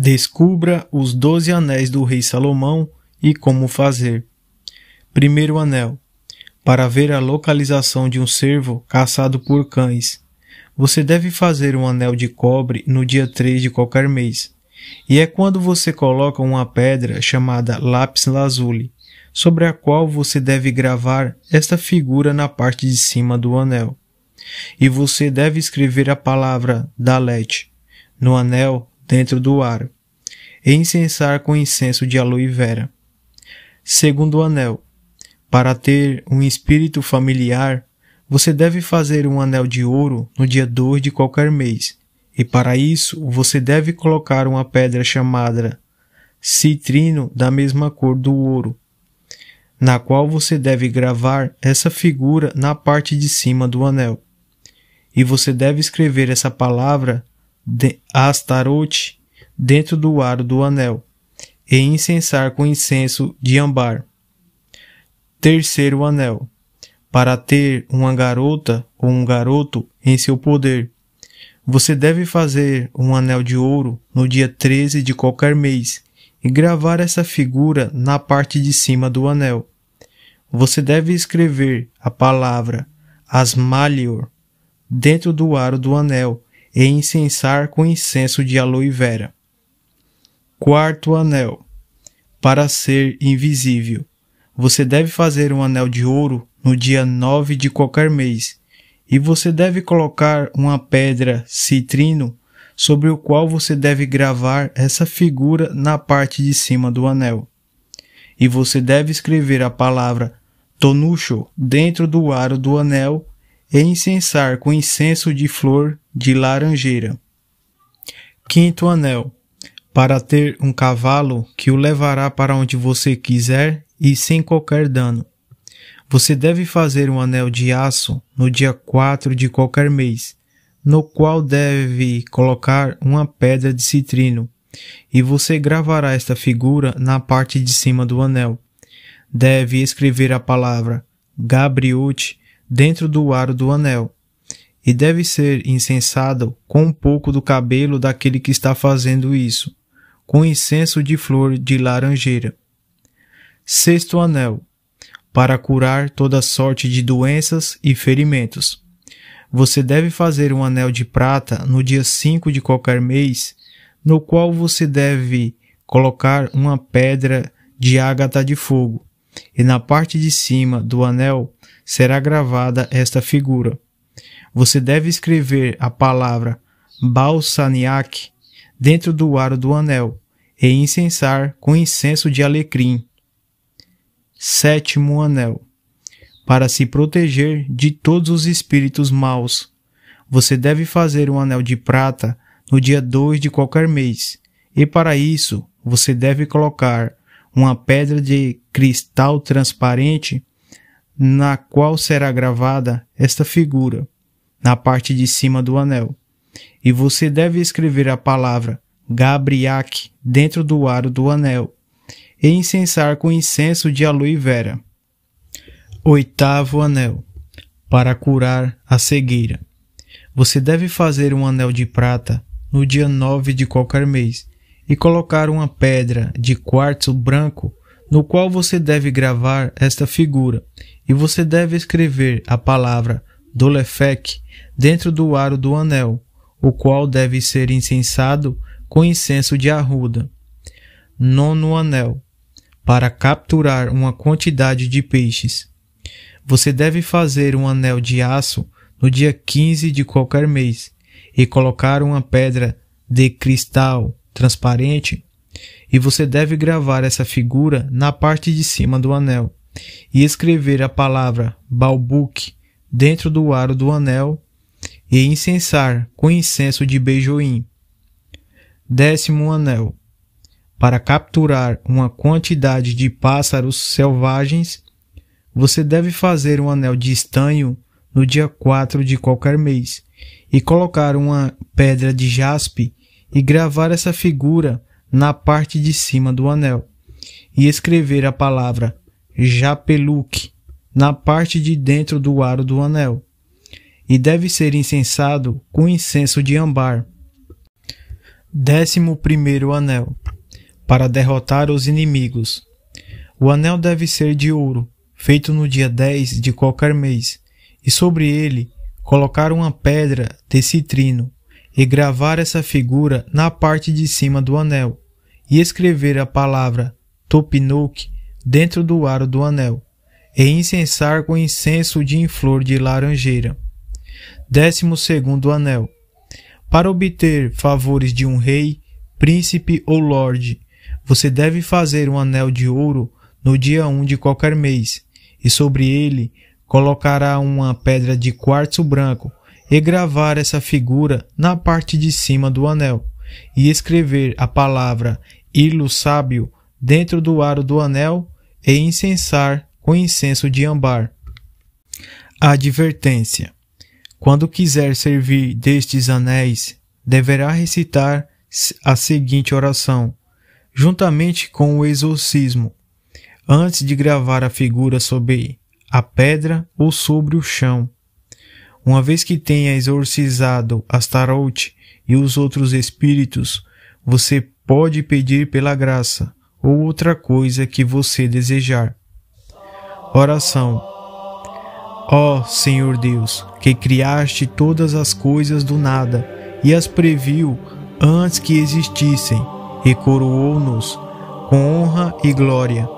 Descubra os doze anéis do rei Salomão e como fazer. Primeiro anel. Para ver a localização de um cervo caçado por cães, você deve fazer um anel de cobre no dia 3 de qualquer mês. E é quando você coloca uma pedra chamada lápis lazuli, sobre a qual você deve gravar esta figura na parte de cima do anel. E você deve escrever a palavra Dalet no anel dentro do aro, e incensar com incenso de aloe vera. Segundo anel. Para ter um espírito familiar, você deve fazer um anel de ouro no dia 2 de qualquer mês, e para isso você deve colocar uma pedra chamada citrino da mesma cor do ouro, na qual você deve gravar essa figura na parte de cima do anel. E você deve escrever essa palavra de Astaroth dentro do aro do anel, e incensar com incenso de ambar. Terceiro anel. Para ter uma garota ou um garoto em seu poder, você deve fazer um anel de ouro no dia 13 de qualquer mês e gravar essa figura na parte de cima do anel. Você deve escrever a palavra Asmalior dentro do aro do anel e incensar com incenso de aloe vera. Quarto anel. Para ser invisível. Você deve fazer um anel de ouro no dia 9 de qualquer mês, e você deve colocar uma pedra citrino sobre o qual você deve gravar essa figura na parte de cima do anel. E você deve escrever a palavra tonucho dentro do aro do anel e incensar com incenso de flor de laranjeira. Quinto anel para ter um cavalo que o levará para onde você quiser e sem qualquer dano. Você deve fazer um anel de aço no dia 4 de qualquer mês, no qual deve colocar uma pedra de citrino, e você gravará esta figura na parte de cima do anel. Deve escrever a palavra Gabriote dentro do aro do anel, e deve ser incensado com um pouco do cabelo daquele que está fazendo isso, com incenso de flor de laranjeira. Sexto anel para curar toda sorte de doenças e ferimentos. Você deve fazer um anel de prata no dia 5 de qualquer mês, no qual você deve colocar uma pedra de ágata de fogo e na parte de cima do anel será gravada esta figura. Você deve escrever a palavra Balsaniac dentro do aro do anel e incensar com incenso de alecrim. Sétimo anel. Para se proteger de todos os espíritos maus, você deve fazer um anel de prata no dia 2 de qualquer mês, e para isso você deve colocar uma pedra de cristal transparente na qual será gravada esta figura, na parte de cima do anel. E você deve escrever a palavra Gabriac dentro do aro do anel e incensar com incenso de aloe vera. Oitavo anel para curar a cegueira. Você deve fazer um anel de prata no dia 9 de qualquer mês e colocar uma pedra de quartzo branco no qual você deve gravar esta figura e você deve escrever a palavra Dolefec dentro do aro do anel, o qual deve ser incensado com incenso de arruda. Nono anel para capturar uma quantidade de peixes. Você deve fazer um anel de aço no dia 15 de qualquer mês e colocar uma pedra de cristal transparente, e você deve gravar essa figura na parte de cima do anel e escrever a palavra Balbuque dentro do aro do anel e incensar com incenso de beijoim. Décimo anel. Para capturar uma quantidade de pássaros selvagens, você deve fazer um anel de estanho no dia 4 de qualquer mês e colocar uma pedra de jaspe e gravar essa figura na parte de cima do anel, e escrever a palavra Japeluk na parte de dentro do aro do anel, e deve ser incensado com incenso de ambar. Décimo primeiro anel para derrotar os inimigos. O anel deve ser de ouro, feito no dia 10 de qualquer mês, e sobre ele colocar uma pedra de citrino e gravar essa figura na parte de cima do anel, e escrever a palavra Topinok dentro do aro do anel, e incensar com incenso de flor de laranjeira. Décimo segundo anel. Para obter favores de um rei, príncipe ou lorde, você deve fazer um anel de ouro no dia 1 de qualquer mês, e sobre ele colocará uma pedra de quartzo branco, e gravar essa figura na parte de cima do anel, e escrever a palavra Ilo Sábio dentro do aro do anel e incensar com incenso de ambar. Advertência: Quando quiser servir destes anéis, deverá recitar a seguinte oração, juntamente com o exorcismo, antes de gravar a figura sobre a pedra ou sobre o chão uma vez que tenha exorcizado Astaroth e os outros espíritos, você pode pedir pela graça ou outra coisa que você desejar. Oração. Ó oh, Senhor Deus, que criaste todas as coisas do nada e as previu antes que existissem, e coroou-nos com honra e glória,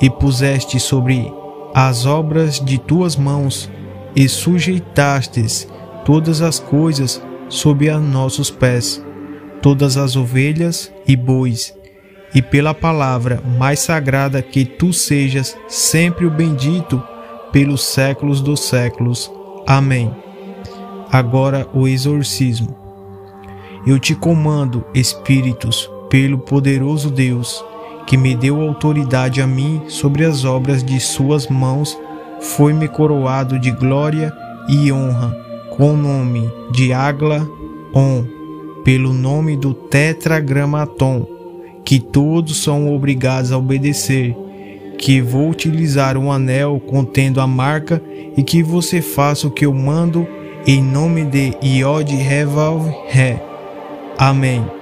e puseste sobre as obras de tuas mãos e sujeitastes todas as coisas sob a nossos pés, todas as ovelhas e bois, e pela palavra mais sagrada que tu sejas sempre o bendito pelos séculos dos séculos. Amém. Agora o exorcismo. Eu te comando, espíritos, pelo poderoso Deus, que me deu autoridade a mim sobre as obras de suas mãos foi-me coroado de glória e honra com o nome de Agla On, pelo nome do tetragramaton, que todos são obrigados a obedecer, que vou utilizar um anel contendo a marca e que você faça o que eu mando em nome de Iod Revalve Ré. Amém.